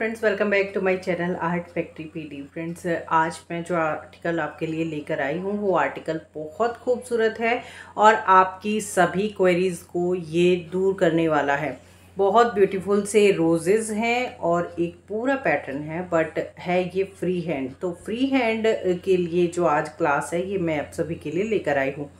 friends welcome back to my channel art factory PD friends आज मैं जो article आपके लिए लेकर आई हूँ वो आर्टिकल बहुत खूबसूरत है और आपकी सभी क्वेरीज़ को ये दूर करने वाला है बहुत ब्यूटीफुल से रोजेज़ हैं और एक पूरा पैटर्न है बट है ये फ्री हैंड तो फ्री हैंड के लिए जो आज क्लास है ये मैं आप सभी के लिए लेकर आई हूँ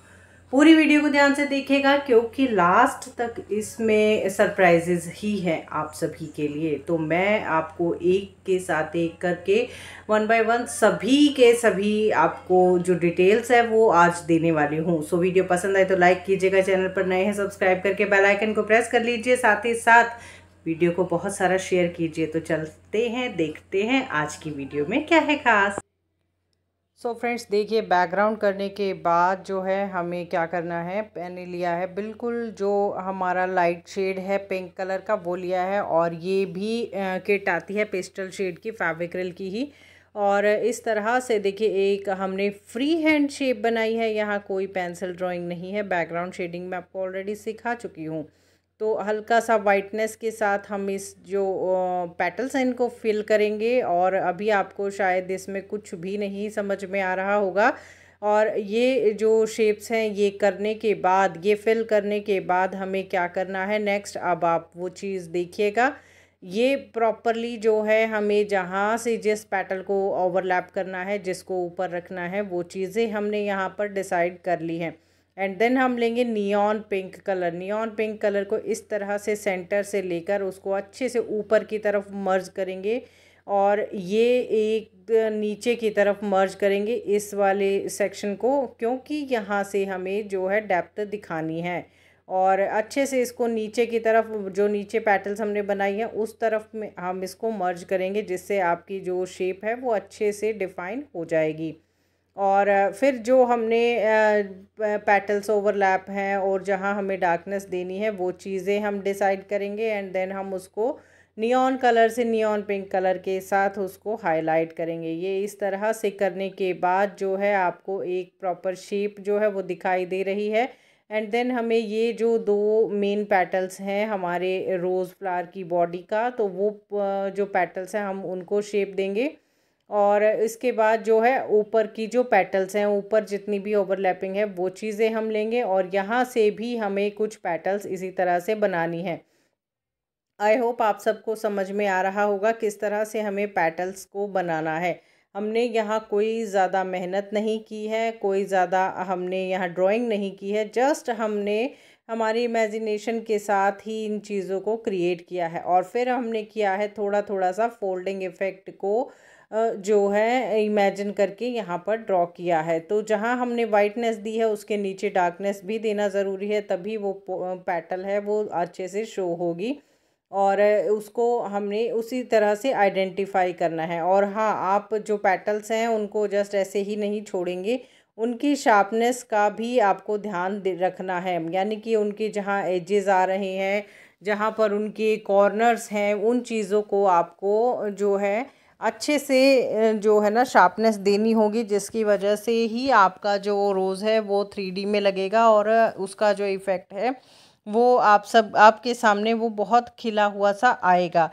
पूरी वीडियो को ध्यान से देखेगा क्योंकि लास्ट तक इसमें सरप्राइजेज ही हैं आप सभी के लिए तो मैं आपको एक के साथ एक करके वन बाय वन सभी के सभी आपको जो डिटेल्स है वो आज देने वाली हूँ सो वीडियो पसंद आए तो लाइक कीजिएगा चैनल पर नए हैं सब्सक्राइब करके बेल आइकन को प्रेस कर लीजिए साथ ही साथ वीडियो को बहुत सारा शेयर कीजिए तो चलते हैं देखते हैं आज की वीडियो में क्या है खास सो फ्रेंड्स देखिए बैकग्राउंड करने के बाद जो है हमें क्या करना है मैंने लिया है बिल्कुल जो हमारा लाइट शेड है पिंक कलर का वो लिया है और ये भी किट आती है पेस्टल शेड की फैब्रिक्रिल की ही और इस तरह से देखिए एक हमने फ्री हैंड शेप बनाई है यहाँ कोई पेंसिल ड्राइंग नहीं है बैकग्राउंड शेडिंग में आपको ऑलरेडी सिखा चुकी हूँ तो हल्का सा वाइटनेस के साथ हम इस जो पेटल्स हैं इनको फिल करेंगे और अभी आपको शायद इसमें कुछ भी नहीं समझ में आ रहा होगा और ये जो शेप्स हैं ये करने के बाद ये फिल करने के बाद हमें क्या करना है नेक्स्ट अब आप वो चीज़ देखिएगा ये प्रॉपरली जो है हमें जहाँ से जिस पैटल को ओवरलैप करना है जिसको ऊपर रखना है वो चीज़ें हमने यहाँ पर डिसाइड कर ली हैं एंड देन हम लेंगे neon pink colour neon pink colour को इस तरह से सेंटर से लेकर उसको अच्छे से ऊपर की तरफ मर्ज करेंगे और ये एक नीचे की तरफ मर्ज करेंगे इस वाले सेक्शन को क्योंकि यहाँ से हमें जो है डेप्थ दिखानी है और अच्छे से इसको नीचे की तरफ जो नीचे पैटल्स हमने बनाई हैं उस तरफ में हम इसको मर्ज करेंगे जिससे आपकी जो शेप है वो अच्छे से डिफाइन हो जाएगी और फिर जो हमने पैटल्स ओवरलैप हैं और जहाँ हमें डार्कनेस देनी है वो चीज़ें हम डिसाइड करेंगे एंड देन हम उसको नियॉन कलर से नियॉन पिंक कलर के साथ उसको हाईलाइट करेंगे ये इस तरह से करने के बाद जो है आपको एक प्रॉपर शेप जो है वो दिखाई दे रही है एंड देन हमें ये जो दो मेन पैटल्स हैं हमारे रोज़ फ्लावर की बॉडी का तो वो जो पैटल्स हैं हम उनको शेप देंगे और इसके बाद जो है ऊपर की जो पेटल्स हैं ऊपर जितनी भी ओवरलैपिंग है वो चीज़ें हम लेंगे और यहाँ से भी हमें कुछ पेटल्स इसी तरह से बनानी है आई होप आप सबको समझ में आ रहा होगा किस तरह से हमें पेटल्स को बनाना है हमने यहाँ कोई ज़्यादा मेहनत नहीं की है कोई ज़्यादा हमने यहाँ ड्राइंग नहीं की है जस्ट हमने हमारी इमेजिनेशन के साथ ही इन चीज़ों को क्रिएट किया है और फिर हमने किया है थोड़ा थोड़ा सा फोल्डिंग इफ़ेक्ट को जो है इमेजिन करके यहाँ पर ड्रॉ किया है तो जहाँ हमने वाइटनेस दी है उसके नीचे डार्कनेस भी देना ज़रूरी है तभी वो पैटल है वो अच्छे से शो होगी और उसको हमने उसी तरह से आइडेंटिफाई करना है और हाँ आप जो पैटल्स हैं उनको जस्ट ऐसे ही नहीं छोड़ेंगे उनकी शार्पनेस का भी आपको ध्यान रखना है यानी कि उनके जहाँ एजेस आ रहे हैं जहाँ पर उनके कॉर्नर्स हैं उन चीज़ों को आपको जो है अच्छे से जो है ना शार्पनेस देनी होगी जिसकी वजह से ही आपका जो रोज़ है वो थ्री डी में लगेगा और उसका जो इफ़ेक्ट है वो आप सब आपके सामने वो बहुत खिला हुआ सा आएगा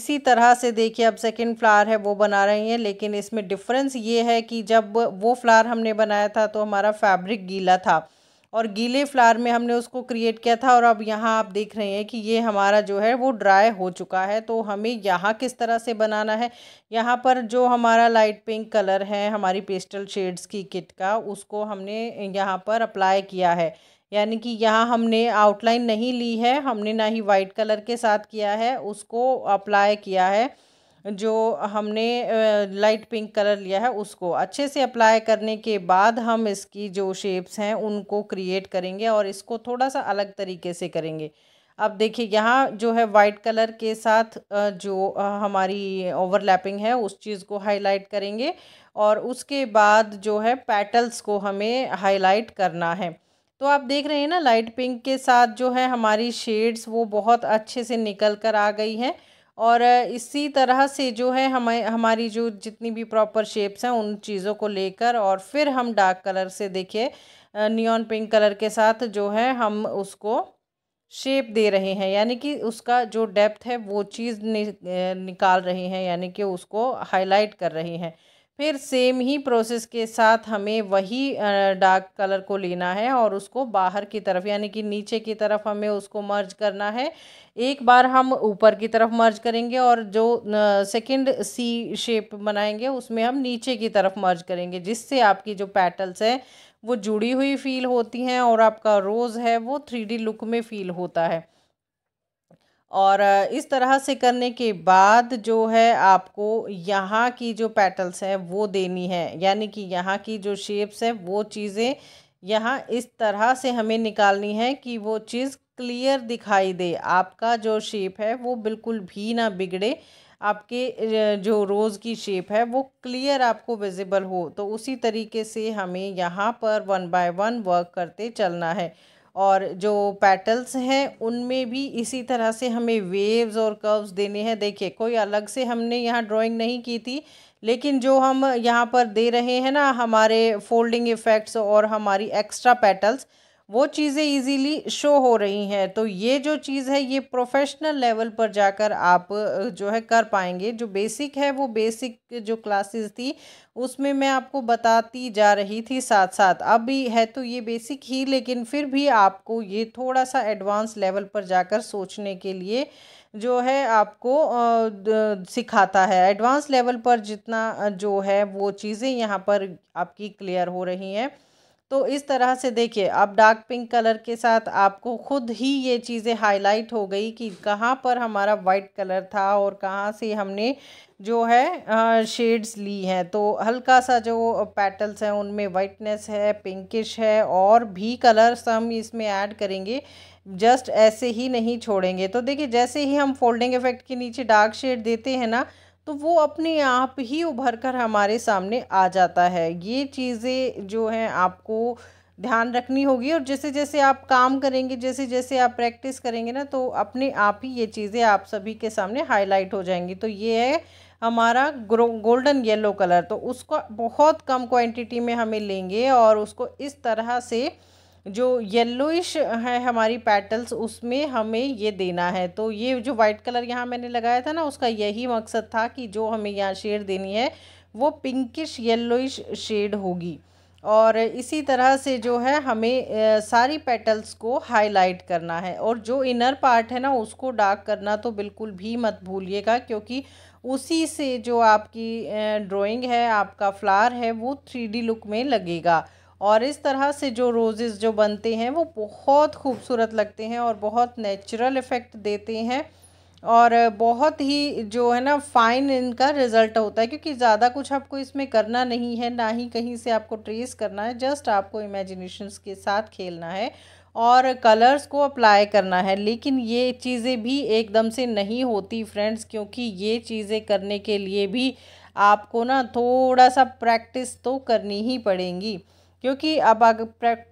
इसी तरह से देखिए अब सेकंड फ्लावर है वो बना रही हैं लेकिन इसमें डिफरेंस ये है कि जब वो फ्लावर हमने बनाया था तो हमारा फैब्रिक गीला था और गीले फ्लावर में हमने उसको क्रिएट किया था और अब यहाँ आप देख रहे हैं कि ये हमारा जो है वो ड्राई हो चुका है तो हमें यहाँ किस तरह से बनाना है यहाँ पर जो हमारा लाइट पिंक कलर है हमारी पेस्टल शेड्स की किट का उसको हमने यहाँ पर अप्लाई किया है यानी कि यहाँ हमने आउटलाइन नहीं ली है हमने ना ही वाइट कलर के साथ किया है उसको अप्लाई किया है जो हमने लाइट पिंक कलर लिया है उसको अच्छे से अप्लाई करने के बाद हम इसकी जो शेप्स हैं उनको क्रिएट करेंगे और इसको थोड़ा सा अलग तरीके से करेंगे अब देखिए यहाँ जो है वाइट कलर के साथ जो हमारी ओवरलैपिंग है उस चीज़ को हाईलाइट करेंगे और उसके बाद जो है पैटल्स को हमें हाईलाइट करना है तो आप देख रहे हैं ना लाइट पिंक के साथ जो है हमारी शेड्स वो बहुत अच्छे से निकल कर आ गई हैं और इसी तरह से जो है हमें हमारी जो जितनी भी प्रॉपर शेप्स हैं उन चीज़ों को लेकर और फिर हम डार्क कलर से देखिए नियॉन पिंक कलर के साथ जो है हम उसको शेप दे रहे हैं यानी कि उसका जो डेप्थ है वो चीज़ नि, निकाल रहे हैं यानी कि उसको हाईलाइट कर रहे हैं फिर सेम ही प्रोसेस के साथ हमें वही डार्क कलर को लेना है और उसको बाहर की तरफ यानी कि नीचे की तरफ हमें उसको मर्ज करना है एक बार हम ऊपर की तरफ मर्ज करेंगे और जो सेकंड सी शेप बनाएंगे उसमें हम नीचे की तरफ मर्ज करेंगे जिससे आपकी जो पैटल्स हैं वो जुड़ी हुई फील होती हैं और आपका रोज़ है वो थ्री लुक में फ़ील होता है और इस तरह से करने के बाद जो है आपको यहाँ की जो पेटल्स है वो देनी है यानी कि यहाँ की जो शेप्स है वो चीज़ें यहाँ इस तरह से हमें निकालनी है कि वो चीज़ क्लियर दिखाई दे आपका जो शेप है वो बिल्कुल भी ना बिगड़े आपके जो रोज़ की शेप है वो क्लियर आपको विजिबल हो तो उसी तरीके से हमें यहाँ पर वन बाय वन वर्क करते चलना है और जो पैटल्स हैं उनमें भी इसी तरह से हमें वेव्स और कर्व्स देने हैं देखिए कोई अलग से हमने यहाँ ड्राइंग नहीं की थी लेकिन जो हम यहाँ पर दे रहे हैं ना हमारे फोल्डिंग इफ़ेक्ट्स और हमारी एक्स्ट्रा पैटल्स वो चीज़ें इजीली शो हो रही हैं तो ये जो चीज़ है ये प्रोफेशनल लेवल पर जाकर आप जो है कर पाएंगे जो बेसिक है वो बेसिक जो क्लासेस थी उसमें मैं आपको बताती जा रही थी साथ साथ अभी है तो ये बेसिक ही लेकिन फिर भी आपको ये थोड़ा सा एडवांस लेवल पर जाकर सोचने के लिए जो है आपको सिखाता है एडवांस लेवल पर जितना जो है वो चीज़ें यहाँ पर आपकी क्लियर हो रही हैं तो इस तरह से देखिए अब डार्क पिंक कलर के साथ आपको खुद ही ये चीज़ें हाईलाइट हो गई कि कहाँ पर हमारा वाइट कलर था और कहाँ से हमने जो है शेड्स ली हैं तो हल्का सा जो पैटल्स हैं उनमें वाइटनेस है पिंकिश है और भी कलर्स हम इसमें ऐड करेंगे जस्ट ऐसे ही नहीं छोड़ेंगे तो देखिए जैसे ही हम फोल्डिंग इफेक्ट के नीचे डार्क शेड देते हैं ना तो वो अपने आप ही उभर कर हमारे सामने आ जाता है ये चीज़ें जो हैं आपको ध्यान रखनी होगी और जैसे जैसे आप काम करेंगे जैसे जैसे आप प्रैक्टिस करेंगे ना तो अपने आप ही ये चीज़ें आप सभी के सामने हाईलाइट हो जाएंगी तो ये है हमारा गोल्डन येलो कलर तो उसको बहुत कम क्वांटिटी में हमें लेंगे और उसको इस तरह से जो येलोइश है हमारी पैटल्स उसमें हमें ये देना है तो ये जो वाइट कलर यहाँ मैंने लगाया था ना उसका यही मकसद था कि जो हमें यहाँ शेड देनी है वो पिंकिश येलोइश शेड होगी और इसी तरह से जो है हमें सारी पेटल्स को हाईलाइट करना है और जो इनर पार्ट है ना उसको डार्क करना तो बिल्कुल भी मत भूलिएगा क्योंकि उसी से जो आपकी ड्राइंग है आपका फ्लावर है वो थ्री लुक में लगेगा और इस तरह से जो रोज़ेज़ जो बनते हैं वो बहुत खूबसूरत लगते हैं और बहुत नेचुरल इफ़ेक्ट देते हैं और बहुत ही जो है ना फ़ाइन इनका रिज़ल्ट होता है क्योंकि ज़्यादा कुछ आपको इसमें करना नहीं है ना ही कहीं से आपको ट्रेस करना है जस्ट आपको इमेजिनेशंस के साथ खेलना है और कलर्स को अप्लाई करना है लेकिन ये चीज़ें भी एकदम से नहीं होती फ्रेंड्स क्योंकि ये चीज़ें करने के लिए भी आपको ना थोड़ा सा प्रैक्टिस तो करनी ही पड़ेंगी क्योंकि अब अगर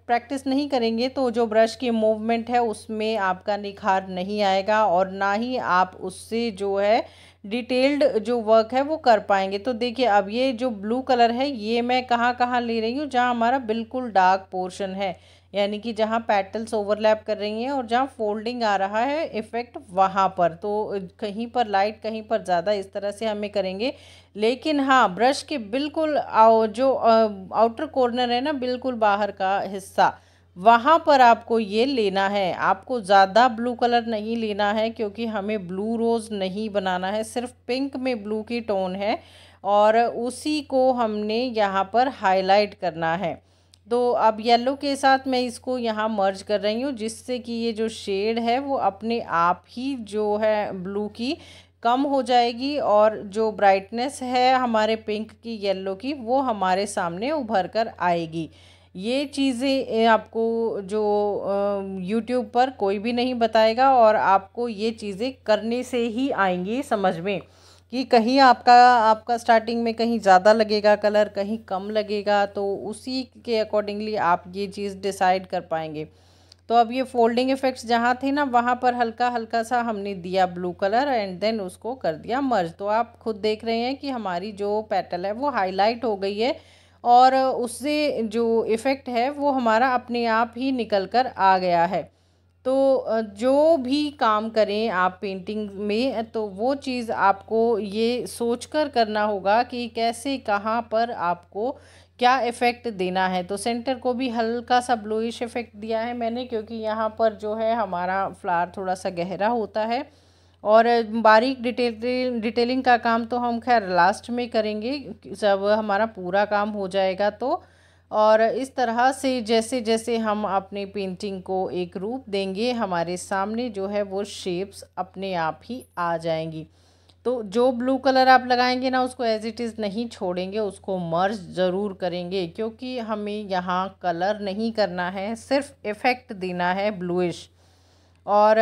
प्रैक्टिस नहीं करेंगे तो जो ब्रश की मूवमेंट है उसमें आपका निखार नहीं आएगा और ना ही आप उससे जो है डिटेल्ड जो वर्क है वो कर पाएंगे तो देखिए अब ये जो ब्लू कलर है ये मैं कहाँ कहाँ ले रही हूँ जहाँ हमारा बिल्कुल डार्क पोर्शन है यानी कि जहाँ पैटल्स ओवरलैप कर रही हैं और जहाँ फोल्डिंग आ रहा है इफ़ेक्ट वहाँ पर तो कहीं पर लाइट कहीं पर ज़्यादा इस तरह से हमें करेंगे लेकिन हाँ ब्रश के बिल्कुल जो आउटर कॉर्नर है ना बिल्कुल बाहर का हिस्सा वहाँ पर आपको ये लेना है आपको ज़्यादा ब्लू कलर नहीं लेना है क्योंकि हमें ब्लू रोज़ नहीं बनाना है सिर्फ पिंक में ब्लू की टोन है और उसी को हमने यहाँ पर हाईलाइट करना है तो अब येलो के साथ मैं इसको यहाँ मर्ज कर रही हूँ जिससे कि ये जो शेड है वो अपने आप ही जो है ब्लू की कम हो जाएगी और जो ब्राइटनेस है हमारे पिंक की येलो की वो हमारे सामने उभर कर आएगी ये चीज़ें आपको जो यूट्यूब पर कोई भी नहीं बताएगा और आपको ये चीज़ें करने से ही आएंगी समझ में कि कहीं आपका आपका स्टार्टिंग में कहीं ज़्यादा लगेगा कलर कहीं कम लगेगा तो उसी के अकॉर्डिंगली आप ये चीज़ डिसाइड कर पाएंगे तो अब ये फोल्डिंग इफ़ेक्ट्स जहाँ थे ना वहाँ पर हल्का हल्का सा हमने दिया ब्लू कलर एंड देन उसको कर दिया मर्ज तो आप खुद देख रहे हैं कि हमारी जो पैटल है वो हाईलाइट हो गई है और उससे जो इफ़ेक्ट है वो हमारा अपने आप ही निकल कर आ गया है तो जो भी काम करें आप पेंटिंग में तो वो चीज़ आपको ये सोच कर करना होगा कि कैसे कहाँ पर आपको क्या इफ़ेक्ट देना है तो सेंटर को भी हल्का सा ब्लूइश इफ़ेक्ट दिया है मैंने क्योंकि यहाँ पर जो है हमारा फ्लावर थोड़ा सा गहरा होता है और बारीक डिटेल डिटेलिंग का काम तो हम खैर लास्ट में करेंगे जब हमारा पूरा काम हो जाएगा तो और इस तरह से जैसे जैसे हम अपने पेंटिंग को एक रूप देंगे हमारे सामने जो है वो शेप्स अपने आप ही आ जाएंगी तो जो ब्लू कलर आप लगाएंगे ना उसको एज इट इज़ नहीं छोड़ेंगे उसको मर्ज ज़रूर करेंगे क्योंकि हमें यहाँ कलर नहीं करना है सिर्फ इफ़ेक्ट देना है ब्लूइश और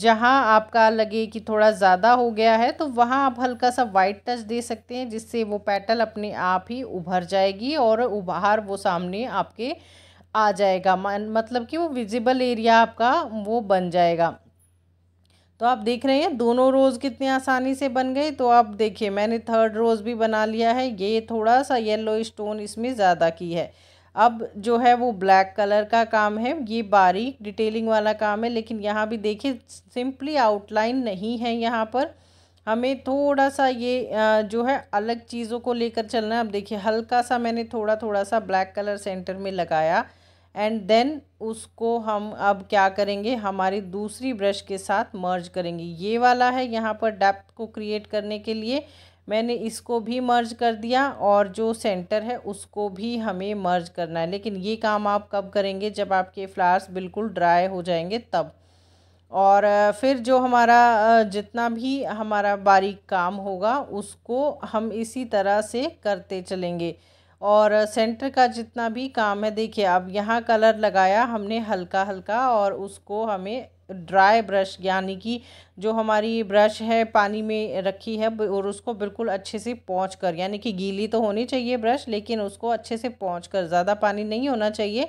जहाँ आपका लगे कि थोड़ा ज़्यादा हो गया है तो वहाँ आप हल्का सा वाइट टच दे सकते हैं जिससे वो पेटल अपने आप ही उभर जाएगी और उभार वो सामने आपके आ जाएगा मतलब कि वो विजिबल एरिया आपका वो बन जाएगा तो आप देख रहे हैं दोनों रोज़ कितने आसानी से बन गए तो आप देखिए मैंने थर्ड रोज़ भी बना लिया है ये थोड़ा सा येलो स्टोन इसमें ज़्यादा की है अब जो है वो ब्लैक कलर का काम है ये बारीक डिटेलिंग वाला काम है लेकिन यहाँ भी देखिए सिंपली आउटलाइन नहीं है यहाँ पर हमें थोड़ा सा ये जो है अलग चीज़ों को लेकर चलना है अब देखिए हल्का सा मैंने थोड़ा थोड़ा सा ब्लैक कलर सेंटर में लगाया एंड देन उसको हम अब क्या करेंगे हमारी दूसरी ब्रश के साथ मर्ज करेंगे ये वाला है यहाँ पर डेप्थ को क्रिएट करने के लिए मैंने इसको भी मर्ज कर दिया और जो सेंटर है उसको भी हमें मर्ज करना है लेकिन ये काम आप कब करेंगे जब आपके फ्लावर्स बिल्कुल ड्राई हो जाएंगे तब और फिर जो हमारा जितना भी हमारा बारीक काम होगा उसको हम इसी तरह से करते चलेंगे और सेंटर का जितना भी काम है देखिए अब यहाँ कलर लगाया हमने हल्का हल्का और उसको हमें ड्राई ब्रश यानी कि जो हमारी ब्रश है पानी में रखी है और उसको बिल्कुल अच्छे से पहुँच कर यानी कि गीली तो होनी चाहिए ब्रश लेकिन उसको अच्छे से पहुँच कर ज़्यादा पानी नहीं होना चाहिए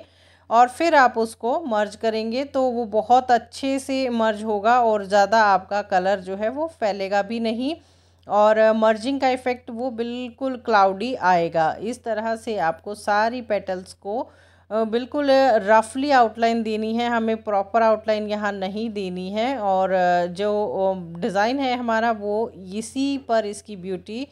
और फिर आप उसको मर्ज करेंगे तो वो बहुत अच्छे से मर्ज होगा और ज़्यादा आपका कलर जो है वो फैलेगा भी नहीं और मर्जिंग का इफ़ेक्ट वो बिल्कुल क्लाउडी आएगा इस तरह से आपको सारी पेटल्स को बिल्कुल रफली आउटलाइन देनी है हमें प्रॉपर आउटलाइन यहाँ नहीं देनी है और जो डिज़ाइन है हमारा वो इसी पर इसकी ब्यूटी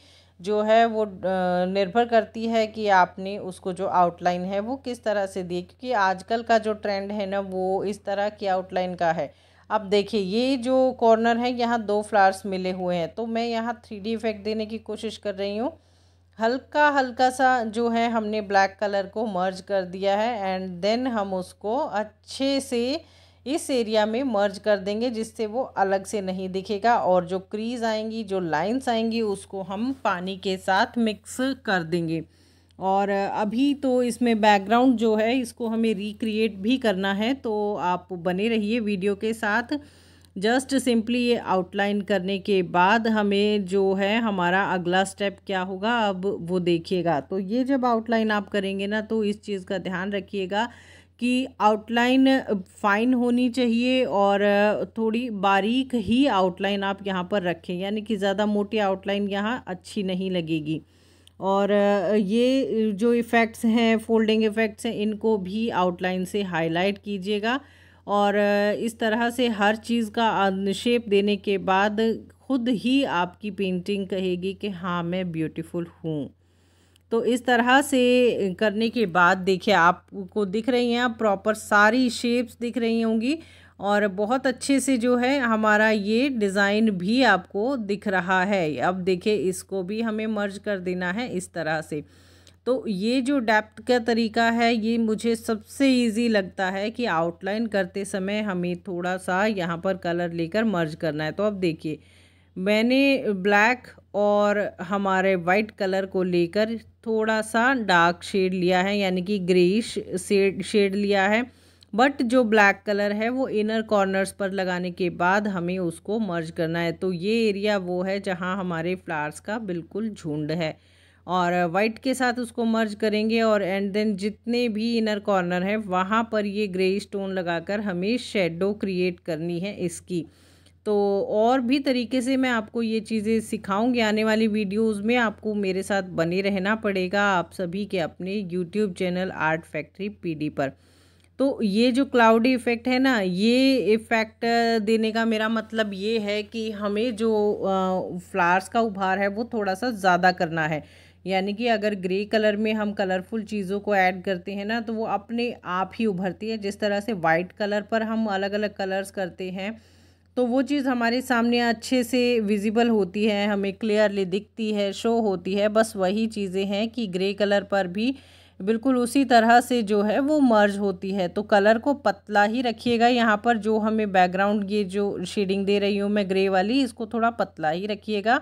जो है वो निर्भर करती है कि आपने उसको जो आउटलाइन है वो किस तरह से दी क्योंकि आजकल का जो ट्रेंड है ना वो इस तरह की आउटलाइन का है अब देखिए ये जो कॉर्नर है यहाँ दो फ्लावर्स मिले हुए हैं तो मैं यहाँ थ्री इफ़ेक्ट देने की कोशिश कर रही हूँ हल्का हल्का सा जो है हमने ब्लैक कलर को मर्ज कर दिया है एंड देन हम उसको अच्छे से इस एरिया में मर्ज कर देंगे जिससे वो अलग से नहीं दिखेगा और जो क्रीज आएंगी जो लाइंस आएंगी उसको हम पानी के साथ मिक्स कर देंगे और अभी तो इसमें बैकग्राउंड जो है इसको हमें रिक्रिएट भी करना है तो आप बने रहिए वीडियो के साथ जस्ट सिंपली ये आउटलाइन करने के बाद हमें जो है हमारा अगला स्टेप क्या होगा अब वो देखिएगा तो ये जब आउटलाइन आप करेंगे ना तो इस चीज़ का ध्यान रखिएगा कि आउटलाइन फाइन होनी चाहिए और थोड़ी बारीक ही आउटलाइन आप यहाँ पर रखें यानी कि ज़्यादा मोटी आउटलाइन यहाँ अच्छी नहीं लगेगी और ये जो इफ़ेक्ट्स हैं फोल्डिंग इफ़ेक्ट्स हैं इनको भी आउटलाइन से हाईलाइट कीजिएगा और इस तरह से हर चीज़ का शेप देने के बाद खुद ही आपकी पेंटिंग कहेगी कि हाँ मैं ब्यूटीफुल हूँ तो इस तरह से करने के बाद देखिए आपको दिख रही हैं प्रॉपर सारी शेप्स दिख रही होंगी और बहुत अच्छे से जो है हमारा ये डिज़ाइन भी आपको दिख रहा है अब देखिए इसको भी हमें मर्ज कर देना है इस तरह से तो ये जो डेप्थ का तरीका है ये मुझे सबसे इजी लगता है कि आउटलाइन करते समय हमें थोड़ा सा यहाँ पर कलर लेकर मर्ज करना है तो अब देखिए मैंने ब्लैक और हमारे वाइट कलर को लेकर थोड़ा सा डार्क शेड लिया है यानी कि ग्रेश शेड शेड लिया है बट जो ब्लैक कलर है वो इनर कॉर्नर्स पर लगाने के बाद हमें उसको मर्ज करना है तो ये एरिया वो है जहाँ हमारे फ्लावर्स का बिल्कुल झुंड है और वाइट के साथ उसको मर्ज करेंगे और एंड देन जितने भी इनर कॉर्नर है वहाँ पर ये ग्रे स्टोन लगाकर हमें शेडो क्रिएट करनी है इसकी तो और भी तरीके से मैं आपको ये चीज़ें सिखाऊंगी आने वाली वीडियोस में आपको मेरे साथ बने रहना पड़ेगा आप सभी के अपने YouTube channel art factory P पर तो ये जो क्लाउडी इफ़ेक्ट है ना ये इफ़ेक्ट देने का मेरा मतलब ये है कि हमें जो फ्लावर्स का उभार है वो थोड़ा सा ज़्यादा करना है यानी कि अगर ग्रे कलर में हम कलरफुल चीज़ों को ऐड करते हैं ना तो वो अपने आप ही उभरती है जिस तरह से वाइट कलर पर हम अलग अलग कलर्स करते हैं तो वो चीज़ हमारे सामने अच्छे से विजिबल होती है हमें क्लियरली दिखती है शो होती है बस वही चीज़ें हैं कि ग्रे कलर पर भी बिल्कुल उसी तरह से जो है वो मर्ज होती है तो कलर को पतला ही रखिएगा यहाँ पर जो हमें बैकग्राउंड ये जो शेडिंग दे रही हूँ मैं ग्रे वाली इसको थोड़ा पतला ही रखिएगा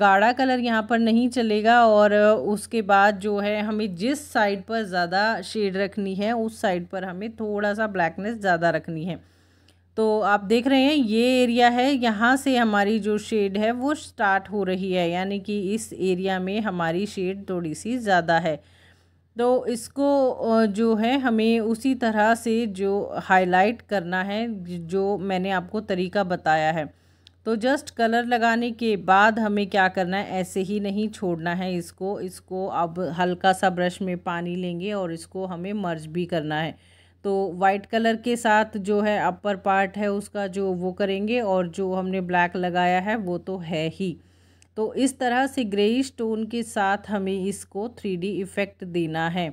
गाढ़ा कलर यहाँ पर नहीं चलेगा और उसके बाद जो है हमें जिस साइड पर ज़्यादा शेड रखनी है उस साइड पर हमें थोड़ा सा ब्लैकनेस ज़्यादा रखनी है तो आप देख रहे हैं ये एरिया है यहाँ से हमारी जो शेड है वो स्टार्ट हो रही है यानी कि इस एरिया में हमारी शेड थोड़ी सी ज़्यादा है तो इसको जो है हमें उसी तरह से जो हाईलाइट करना है जो मैंने आपको तरीका बताया है तो जस्ट कलर लगाने के बाद हमें क्या करना है ऐसे ही नहीं छोड़ना है इसको इसको अब हल्का सा ब्रश में पानी लेंगे और इसको हमें मर्ज भी करना है तो वाइट कलर के साथ जो है अपर पार्ट है उसका जो वो करेंगे और जो हमने ब्लैक लगाया है वो तो है ही तो इस तरह से ग्रेइश टोन के साथ हमें इसको थ्री इफ़ेक्ट देना है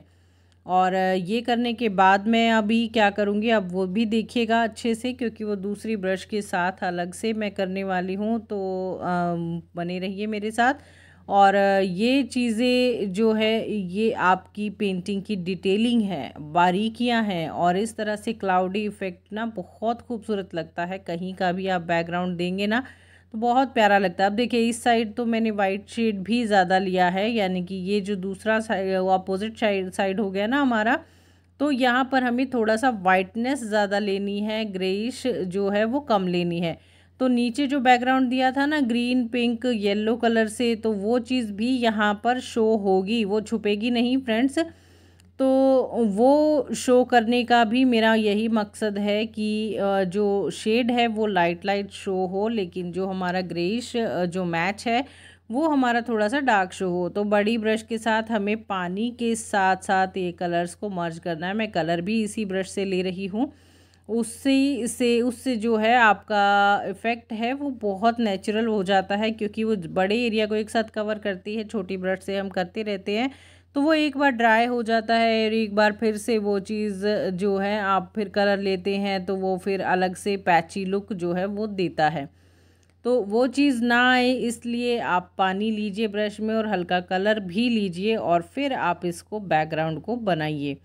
और ये करने के बाद मैं अभी क्या करूँगी अब वो भी देखिएगा अच्छे से क्योंकि वो दूसरी ब्रश के साथ अलग से मैं करने वाली हूँ तो बने रहिए मेरे साथ और ये चीज़ें जो है ये आपकी पेंटिंग की डिटेलिंग है बारीकियां हैं और इस तरह से क्लाउडी इफ़ेक्ट ना बहुत खूबसूरत लगता है कहीं का भी आप बैकग्राउंड देंगे ना तो बहुत प्यारा लगता है अब देखिए इस साइड तो मैंने वाइट शेड भी ज़्यादा लिया है यानी कि ये जो दूसरा साइड अपोजिट साइड साइड हो गया ना हमारा तो यहाँ पर हमें थोड़ा सा वाइटनेस ज़्यादा लेनी है ग्रेइश जो है वो कम लेनी है तो नीचे जो बैकग्राउंड दिया था ना ग्रीन पिंक येलो कलर से तो वो चीज़ भी यहाँ पर शो होगी वो छुपेगी नहीं फ्रेंड्स तो वो शो करने का भी मेरा यही मकसद है कि जो शेड है वो लाइट लाइट शो हो लेकिन जो हमारा ग्रेश जो मैच है वो हमारा थोड़ा सा डार्क शो हो तो बड़ी ब्रश के साथ हमें पानी के साथ साथ ये कलर्स को मर्ज करना है मैं कलर भी इसी ब्रश से ले रही हूँ उससे से उससे जो है आपका इफ़ेक्ट है वो बहुत नेचुरल हो जाता है क्योंकि वो बड़े एरिया को एक साथ कवर करती है छोटी ब्रश से हम करते रहते हैं तो वो एक बार ड्राई हो जाता है और एक बार फिर से वो चीज़ जो है आप फिर कलर लेते हैं तो वो फिर अलग से पैची लुक जो है वो देता है तो वो चीज़ ना आए इसलिए आप पानी लीजिए ब्रश में और हल्का कलर भी लीजिए और फिर आप इसको बैकग्राउंड को बनाइए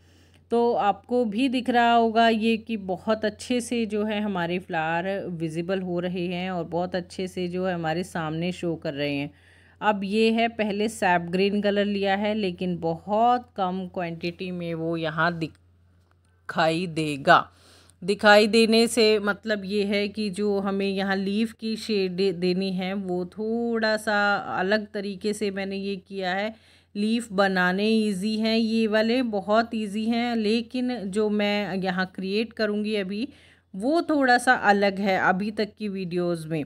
तो आपको भी दिख रहा होगा ये कि बहुत अच्छे से जो है हमारे फ्लावर विजिबल हो रहे हैं और बहुत अच्छे से जो है हमारे सामने शो कर रहे हैं अब ये है पहले सैप ग्रीन कलर लिया है लेकिन बहुत कम क्वांटिटी में वो यहाँ दिखाई देगा दिखाई देने से मतलब ये है कि जो हमें यहाँ लीफ की शेड देनी है वो थोड़ा सा अलग तरीके से मैंने ये किया है लीफ बनाने इजी हैं ये वाले बहुत इजी हैं लेकिन जो मैं यहाँ क्रिएट करूँगी अभी वो थोड़ा सा अलग है अभी तक की वीडियोज़ में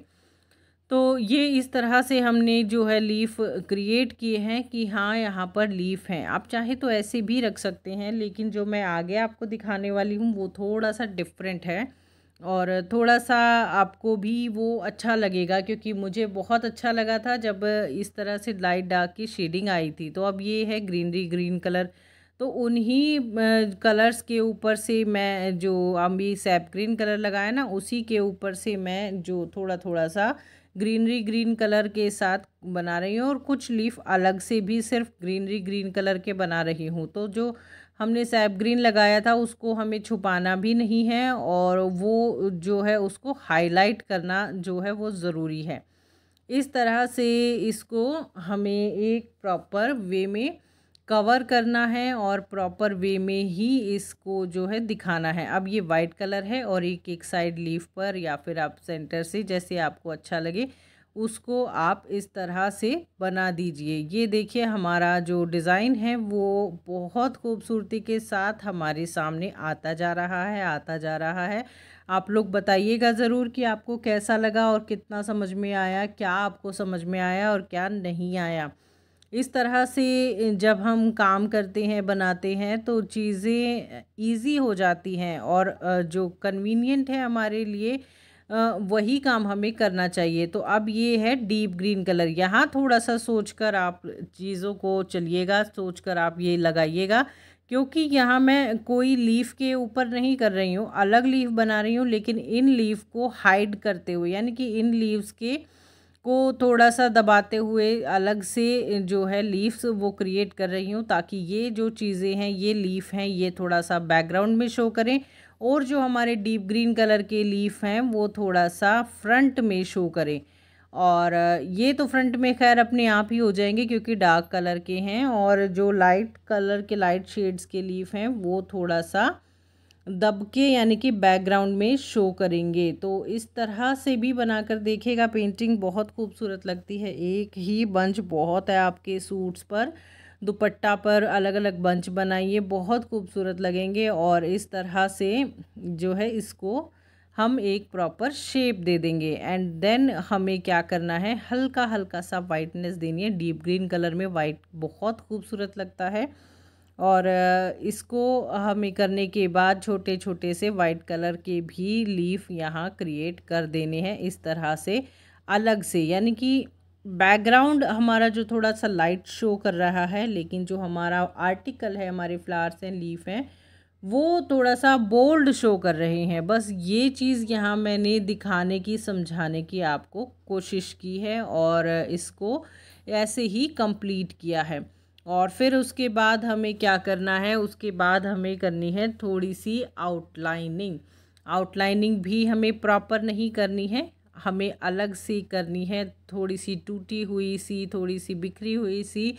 तो ये इस तरह से हमने जो है लीफ क्रिएट किए हैं कि हाँ यहाँ पर लीफ हैं आप चाहे तो ऐसे भी रख सकते हैं लेकिन जो मैं आगे आपको दिखाने वाली हूँ वो थोड़ा सा डिफरेंट है और थोड़ा सा आपको भी वो अच्छा लगेगा क्योंकि मुझे बहुत अच्छा लगा था जब इस तरह से लाइट डार्क की शेडिंग आई थी तो अब ये है ग्रीनरी ग्रीन कलर तो उन्हीं कलर्स के ऊपर से मैं जो अम्बी सैप ग्रीन कलर लगाया ना उसी के ऊपर से मैं जो थोड़ा थोड़ा सा ग्रीनरी ग्रीन कलर के साथ बना रही हूँ और कुछ लीफ अलग से भी सिर्फ ग्रीनरी ग्रीन कलर के बना रही हूँ तो जो हमने सैप ग्रीन लगाया था उसको हमें छुपाना भी नहीं है और वो जो है उसको हाईलाइट करना जो है वो ज़रूरी है इस तरह से इसको हमें एक प्रॉपर वे में कवर करना है और प्रॉपर वे में ही इसको जो है दिखाना है अब ये वाइट कलर है और एक एक साइड लीफ पर या फिर आप सेंटर से जैसे आपको अच्छा लगे उसको आप इस तरह से बना दीजिए ये देखिए हमारा जो डिज़ाइन है वो बहुत खूबसूरती के साथ हमारे सामने आता जा रहा है आता जा रहा है आप लोग बताइएगा ज़रूर कि आपको कैसा लगा और कितना समझ में आया क्या आपको समझ में आया और क्या नहीं आया इस तरह से जब हम काम करते हैं बनाते हैं तो चीज़ें इजी हो जाती हैं और जो कन्वीनियंट है हमारे लिए वही काम हमें करना चाहिए तो अब ये है डीप ग्रीन कलर यहाँ थोड़ा सा सोच कर आप चीज़ों को चलिएगा सोच कर आप ये लगाइएगा क्योंकि यहाँ मैं कोई लीफ के ऊपर नहीं कर रही हूँ अलग लीफ बना रही हूँ लेकिन इन लीफ को हाइड करते हुए यानी कि इन लीव्स के को थोड़ा सा दबाते हुए अलग से जो है लीव्स वो क्रिएट कर रही हूँ ताकि ये जो चीज़ें हैं ये लीफ हैं ये थोड़ा सा बैकग्राउंड में शो करें और जो हमारे डीप ग्रीन कलर के लीफ हैं वो थोड़ा सा फ्रंट में शो करें और ये तो फ्रंट में खैर अपने आप ही हो जाएंगे क्योंकि डार्क कलर के हैं और जो लाइट कलर के लाइट शेड्स के लीफ हैं वो थोड़ा सा दब के यानी कि बैकग्राउंड में शो करेंगे तो इस तरह से भी बनाकर देखेगा पेंटिंग बहुत खूबसूरत लगती है एक ही बंच बहुत है आपके सूट्स पर दुपट्टा पर अलग अलग बंच बनाइए बहुत खूबसूरत लगेंगे और इस तरह से जो है इसको हम एक प्रॉपर शेप दे देंगे एंड देन हमें क्या करना है हल्का हल्का सा वाइटनेस देनी है डीप ग्रीन कलर में वाइट बहुत खूबसूरत लगता है और इसको हमें करने के बाद छोटे छोटे से वाइट कलर के भी लीफ यहाँ क्रिएट कर देने हैं इस तरह से अलग से यानी कि बैकग्राउंड हमारा जो थोड़ा सा लाइट शो कर रहा है लेकिन जो हमारा आर्टिकल है हमारे फ्लावर्स हैं लीफ हैं वो थोड़ा सा बोल्ड शो कर रहे हैं बस ये चीज़ यहाँ मैंने दिखाने की समझाने की आपको कोशिश की है और इसको ऐसे ही कंप्लीट किया है और फिर उसके बाद हमें क्या करना है उसके बाद हमें करनी है थोड़ी सी आउटलाइनिंग आउटलाइनिंग भी हमें प्रॉपर नहीं करनी है हमें अलग सी करनी है थोड़ी सी टूटी हुई सी थोड़ी सी बिखरी हुई सी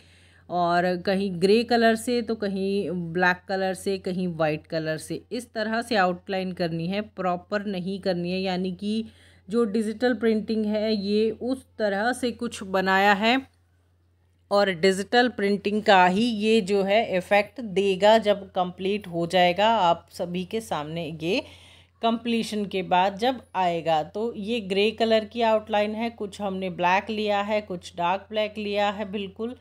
और कहीं ग्रे कलर से तो कहीं ब्लैक कलर से कहीं वाइट कलर से इस तरह से आउटलाइन करनी है प्रॉपर नहीं करनी है यानी कि जो डिजिटल प्रिंटिंग है ये उस तरह से कुछ बनाया है और डिजिटल प्रिंटिंग का ही ये जो है इफ़ेक्ट देगा जब कंप्लीट हो जाएगा आप सभी के सामने ये कंप्लीशन के बाद जब आएगा तो ये ग्रे कलर की आउटलाइन है कुछ हमने ब्लैक लिया है कुछ डार्क ब्लैक लिया है बिल्कुल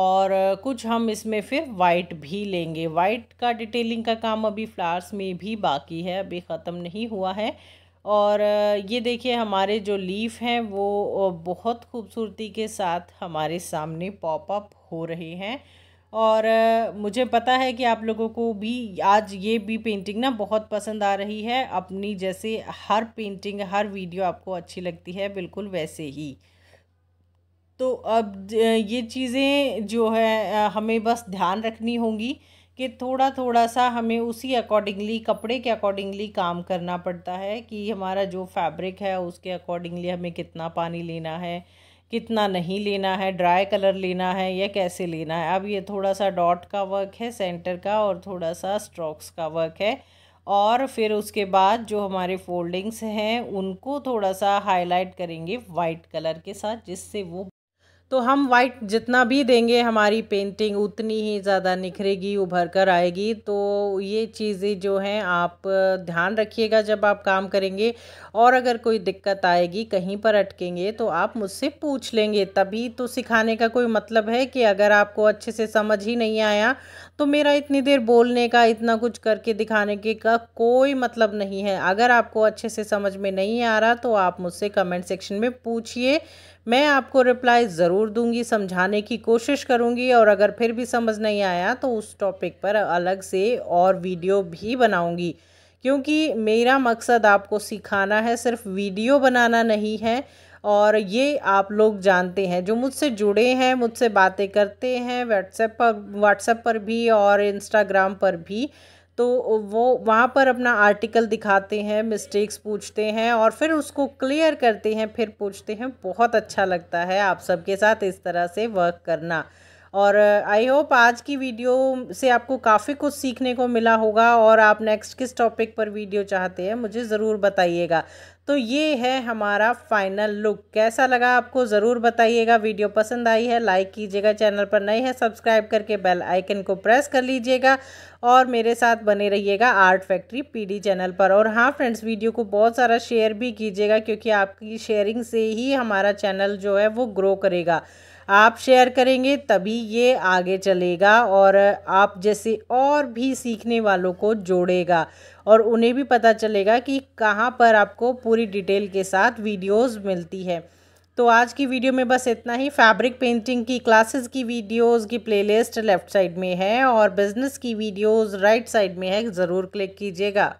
और कुछ हम इसमें फिर वाइट भी लेंगे वाइट का डिटेलिंग का काम अभी फ्लावर्स में भी बाकी है अभी ख़त्म नहीं हुआ है और ये देखिए हमारे जो लीफ हैं वो बहुत खूबसूरती के साथ हमारे सामने पॉपअप हो रहे हैं और मुझे पता है कि आप लोगों को भी आज ये भी पेंटिंग ना बहुत पसंद आ रही है अपनी जैसे हर पेंटिंग हर वीडियो आपको अच्छी लगती है बिल्कुल वैसे ही तो अब ये चीज़ें जो है हमें बस ध्यान रखनी होंगी कि थोड़ा थोड़ा सा हमें उसी अकॉर्डिंगली कपड़े के अकॉर्डिंगली काम करना पड़ता है कि हमारा जो फैब्रिक है उसके अकॉर्डिंगली हमें कितना पानी लेना है कितना नहीं लेना है ड्राई कलर लेना है या कैसे लेना है अब ये थोड़ा सा डॉट का वर्क है सेंटर का और थोड़ा सा स्ट्रोक्स का वर्क है और फिर उसके बाद जो हमारे फोल्डिंग्स हैं उनको थोड़ा सा हाईलाइट करेंगे वाइट कलर के साथ जिससे वो तो हम वाइट जितना भी देंगे हमारी पेंटिंग उतनी ही ज़्यादा निखरेगी उभर कर आएगी तो ये चीज़ें जो हैं आप ध्यान रखिएगा जब आप काम करेंगे और अगर कोई दिक्कत आएगी कहीं पर अटकेंगे तो आप मुझसे पूछ लेंगे तभी तो सिखाने का कोई मतलब है कि अगर आपको अच्छे से समझ ही नहीं आया तो मेरा इतनी देर बोलने का इतना कुछ करके दिखाने के का कोई मतलब नहीं है अगर आपको अच्छे से समझ में नहीं आ रहा तो आप मुझसे कमेंट सेक्शन में पूछिए मैं आपको रिप्लाई ज़रूर दूंगी समझाने की कोशिश करूंगी और अगर फिर भी समझ नहीं आया तो उस टॉपिक पर अलग से और वीडियो भी बनाऊंगी क्योंकि मेरा मकसद आपको सिखाना है सिर्फ वीडियो बनाना नहीं है और ये आप लोग जानते हैं जो मुझसे जुड़े हैं मुझसे बातें करते हैं व्हाट्सएप पर व्हाट्सएप पर भी और इंस्टाग्राम पर भी तो वो वहाँ पर अपना आर्टिकल दिखाते हैं मिस्टेक्स पूछते हैं और फिर उसको क्लियर करते हैं फिर पूछते हैं बहुत अच्छा लगता है आप सबके साथ इस तरह से वर्क करना और आई होप आज की वीडियो से आपको काफ़ी कुछ सीखने को मिला होगा और आप नेक्स्ट किस टॉपिक पर वीडियो चाहते हैं मुझे ज़रूर बताइएगा तो ये है हमारा फाइनल लुक कैसा लगा आपको ज़रूर बताइएगा वीडियो पसंद आई है लाइक कीजिएगा चैनल पर नए हैं सब्सक्राइब करके बेल आइकन को प्रेस कर लीजिएगा और मेरे साथ बने रहिएगा आर्ट फैक्ट्री पीडी चैनल पर और हाँ फ्रेंड्स वीडियो को बहुत सारा शेयर भी कीजिएगा क्योंकि आपकी शेयरिंग से ही हमारा चैनल जो है वो ग्रो करेगा आप शेयर करेंगे तभी ये आगे चलेगा और आप जैसे और भी सीखने वालों को जोड़ेगा और उन्हें भी पता चलेगा कि कहाँ पर आपको पूरी डिटेल के साथ वीडियोस मिलती है तो आज की वीडियो में बस इतना ही फैब्रिक पेंटिंग की क्लासेस की वीडियोस की प्लेलिस्ट लेफ़्ट साइड में है और बिज़नेस की वीडियोस राइट साइड में है ज़रूर क्लिक कीजिएगा